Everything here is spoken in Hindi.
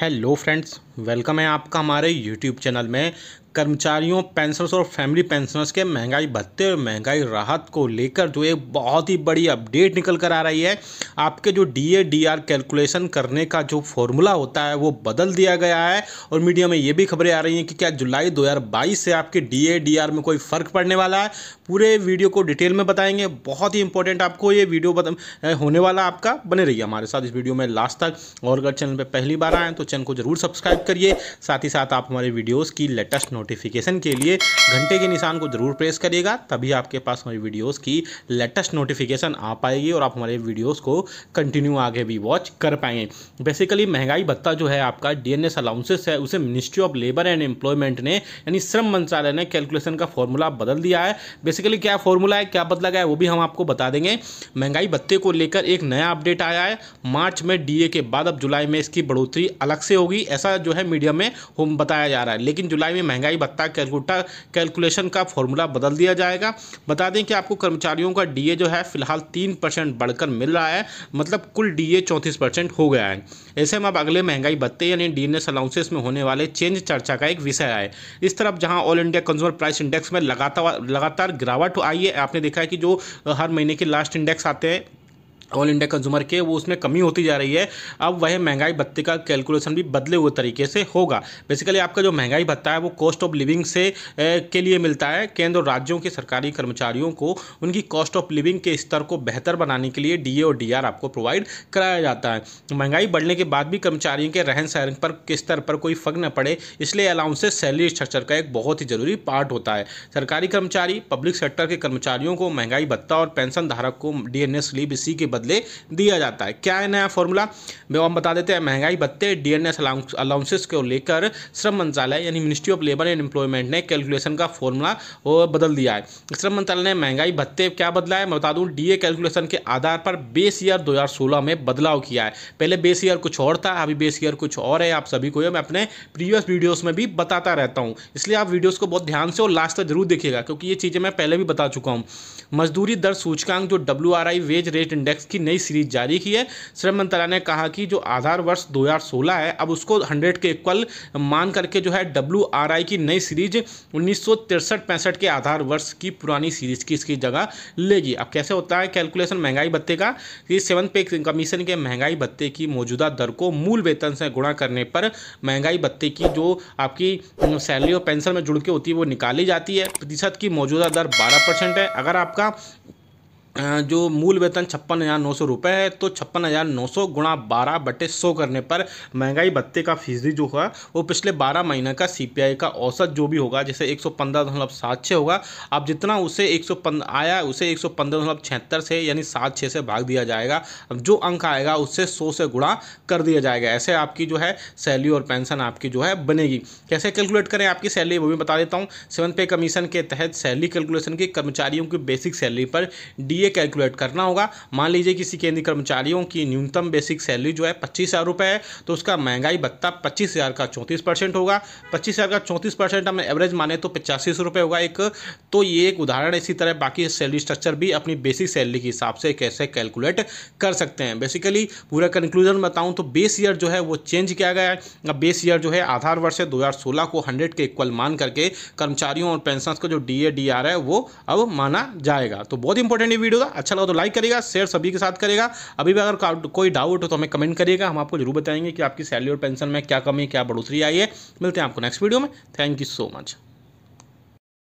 हेलो फ्रेंड्स वेलकम है आपका हमारे यूट्यूब चैनल में कर्मचारियों पेंशनर्स और फैमिली पेंशनर्स के महंगाई भत्ते और महंगाई राहत को लेकर जो एक बहुत ही बड़ी अपडेट निकल कर आ रही है आपके जो D A D R calculation करने का जो फॉर्मूला होता है वो बदल दिया गया है और मीडिया में ये भी खबरें आ रही हैं कि क्या जुलाई 2022 से आपके डी ए डी आर में कोई फ़र्क पड़ने वाला है पूरे वीडियो को डिटेल में बताएंगे बहुत ही इंपॉर्टेंट आपको ये वीडियो होने वाला आपका बने रहिए हमारे साथ इस वीडियो में लास्ट तक और अगर चैनल पर पहली बार आएँ तो चैनल को जरूर सब्सक्राइब करिए साथ ही साथ आप हमारे वीडियोज़ की लेटेस्ट नोटिफिकेशन के लिए घंटे के निशान को ज़रूर प्रेस करिएगा तभी आपके पास हमारी वीडियोस की लेटेस्ट नोटिफिकेशन आ पाएगी और आप हमारे वीडियोस को कंटिन्यू आगे भी वॉच कर पाएंगे बेसिकली महंगाई भत्ता जो है आपका डी एन अलाउंसेस है उसे ministry of labour and employment ने यानी श्रम मंत्रालय ने कैलकुलेशन का फॉर्मूला बदल दिया है बेसिकली क्या फॉर्मूला है क्या बदला गया है वो भी हम आपको बता देंगे महंगाई भत्ते को लेकर एक नया अपडेट आया है मार्च में डीए के बाद अब जुलाई में इसकी बढ़ोतरी अलग से होगी ऐसा जो है मीडिया में हम बताया जा रहा है लेकिन जुलाई में महंगाई महंगाई भत्ता कैलकुटा कैलकुलेशन का फॉर्मूला बदल दिया जाएगा बता दें कि आपको कर्मचारियों का डीए जो है फिलहाल तीन परसेंट बढ़कर मिल रहा है मतलब कुल डीए चौंतीस परसेंट हो गया है ऐसे में अब अगले महंगाई भत्ते यानी डी एन में होने वाले चेंज चर्चा का एक विषय है इस तरफ जहाँ all India consumer price index में लगातार लगातार गिरावट आई है आपने देखा है कि जो हर महीने के लास्ट इंडेक्स आते हैं ऑल इंडिया कंज्यूमर के वो उसमें कमी होती जा रही है अब वह महंगाई भत्ते का कैलकुलेशन भी बदले हुए तरीके से होगा बेसिकली आपका जो महंगाई भत्ता है वो कॉस्ट ऑफ लिविंग से ए, के लिए मिलता है केंद्र और राज्यों के सरकारी कर्मचारियों को उनकी कॉस्ट ऑफ लिविंग के स्तर को बेहतर बनाने के लिए डी और डी आपको प्रोवाइड कराया जाता है महंगाई बढ़ने के बाद भी कर्मचारियों के रहन सहन पर के स्तर पर कोई फर्क न पड़े इसलिए अलाउंसेस सैलरी स्ट्रक्चर का एक बहुत ही जरूरी पार्ट होता है सरकारी कर्मचारी पब्लिक सेक्टर के कर्मचारियों को महंगाई भत्ता और पेंशन धारक को डी एन एस इसी के बदले दिया जाता है क्या है नया फॉर्मूला हम बता देते हैं महंगाई भत्ते डी एन अलाउंसेस को लेकर श्रम मंत्रालय यानी ministry of labour and employment ने कैलकुलेशन का फॉर्मूला बदल दिया है श्रम मंत्रालय ने महंगाई भत्ते क्या बदला है मैं बता दूँ डी कैलकुलेशन के आधार पर बेस ईयर दो में बदलाव किया है पहले बेस ईयर कुछ और था अभी बेस ईयर कुछ और है आप सभी को मैं अपने प्रीवियस वीडियोज में भी बताता रहता हूँ इसलिए आप वीडियोज को बहुत ध्यान से और लास्ट तक जरूर देखिएगा क्योंकि ये चीज़ें मैं पहले भी बता चुका हूँ मजदूरी दर सूचकांक जो डब्ल्यू वेज रेट इंडेक्स की नई सीरीज जारी की है श्रम मंत्रालय ने कहा कि जो आधार वर्ष 2016 है अब उसको 100 के इक्वल मान करके जो है डब्ल्यू की नई सीरीज उन्नीस सौ के आधार वर्ष की पुरानी सीरीज की इसकी जगह लेगी अब कैसे होता है कैलकुलेशन महंगाई भत्ते का सेवन पे कमीशन के महंगाई भत्ते की मौजूदा दर को मूल वेतन से गुणा करने पर महंगाई भत्ते की जो आपकी सैलरी और पेंशन में जुड़ के होती है वो निकाली जाती है प्रतिशत की मौजूदा दर बारह परसेंट है अगर आपका जो मूल वेतन छप्पन हज़ार नौ सौ रुपये है तो छप्पन हज़ार नौ सौ गुणा बारह बटे सौ करने पर महंगाई भत्ते का फीसदी जो हुआ वो पिछले बारह महीने का सीपीआई का औसत जो भी होगा जैसे एक सौ पंद्रह दशमलव सात छः होगा अब जितना उसे एक सौ पंद आया उसे एक सौ पंद्रह दशमलव छिहत्तर से यानी सात छः से भाग दिया जाएगा अब जो अंक आएगा उससे सौ से गुणा कर दिया जाएगा ऐसे आपकी जो है सैलरी और पेंशन आपकी जो है बनेगी कैसे कैलकुलेट करें आपकी सैलरी वो भी बता देता हूँ सेवन पे कमीशन के तहत सैलरी कैलकुलेशन की कर्मचारियों की बेसिक सैलरी पर डी ये कैलकुलेट करना होगा मान लीजिए किसी केंद्रीय कर्मचारियों की न्यूनतम बेसिक सैलरी जो है पच्चीस हज़ार रुपये है तो उसका महंगाई भत्ता पच्चीस हज़ार का चौंतीस परसेंट होगा पच्चीस हज़ार का चौंतीस परसेंट हम एवरेज माने तो पचासी सौ रुपये होगा एक तो ये एक उदाहरण इसी तरह बाकी सैलरी स्ट्रक्चर भी अपनी बेसिक सैलरी के हिसाब से कैसे कैलकुलेट कर सकते हैं बेसिकली पूरा कंक्लूजन बताऊँ तो बेस ईयर जो है वो चेंज किया गया है अब बेस ईयर जो है आधार वर्ष दो हज़ार सोलह को हंड्रेड के इक्वल मान करके कर्मचारियों और पेंशन का जो डी ए डी आर है वो अब माना जाएगा तो बहुत इंपॉर्टेंट ये वीडियो का अच्छा लगा तो लाइक करेगा शेयर सभी के साथ करेगा अभी भी अगर कोई डाउट हो तो हमें कमेंट करिएगा हम आपको जरूर बताएंगे कि आपकी सैलरी और पेंशन में क्या कमी क्या बढ़ोतरी आई है मिलते हैं आपको नेक्स्ट वीडियो में थैंक यू सो मच